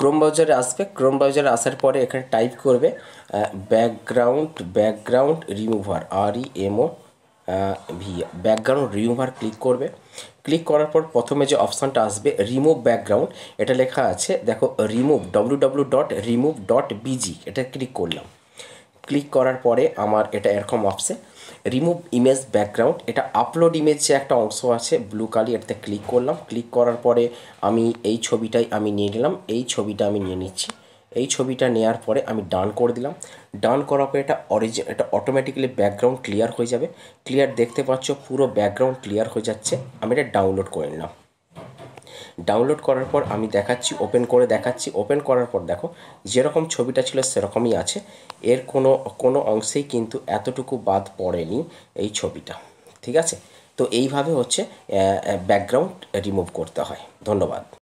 Chrome ব্রাউজারে আসবে Chrome ব্রাউজারে আসার পরে এখানে টাইপ করবে ব্যাকগ্রাউন্ড ব্যাকগ্রাউন্ড রিমুভার আর ই এমও ভি ব্যাকগ্রাউন্ড রিমুভার ক্লিক করবে ক্লিক করার পর প্রথমে যে অপশানটা আসবে রিমুভ ব্যাকগ্রাউন্ড এটা লেখা আছে দেখো remove W W dot remove dot BG এটা ক্লিক করলাম ক্লিক করার পরে আমার এটা এরকম অপশান রিমুভ ইমেজ ব্যাকগ্রাউন্ড এটা আপলোড ইমেজ যে একটা অংশ আছে ব্লু কালি এটাতে ক্লিক করলাম ক্লিক করার পরে আমি এই ছবিটাই আমি নিয়ে নিলাম এই ছবিটা আমি নিয়ে নিচ্ছি এই ছবিটা নেওয়ার পরে আমি ডান করে দিলাম ডান করার পরে এটা অরিজিন এটা অটোমেটিক্যালি ব্যাকগ্রাউন্ড ক্লিয়ার হয়ে যাবে ক্লিয়ার দেখতে পাচ্ছ পুরো ব্যাকগ্রাউন্ড ক্লিয়ার হয়ে যাচ্ছে আমি এটা ডাউনলোড করে নিলাম ডাউনলোড করার পর আমি দেখাচ্ছি ওপেন করে দেখাচ্ছি ওপেন করার পর দেখো যেরকম ছবিটা ছিল সেরকমই আছে এর কোনো কোনো অংশেই কিন্তু এতটুকু বাদ পড়েনি এই ছবিটা ঠিক আছে তো এইভাবে হচ্ছে ব্যাকগ্রাউন্ড রিমুভ করতে হয় ধন্যবাদ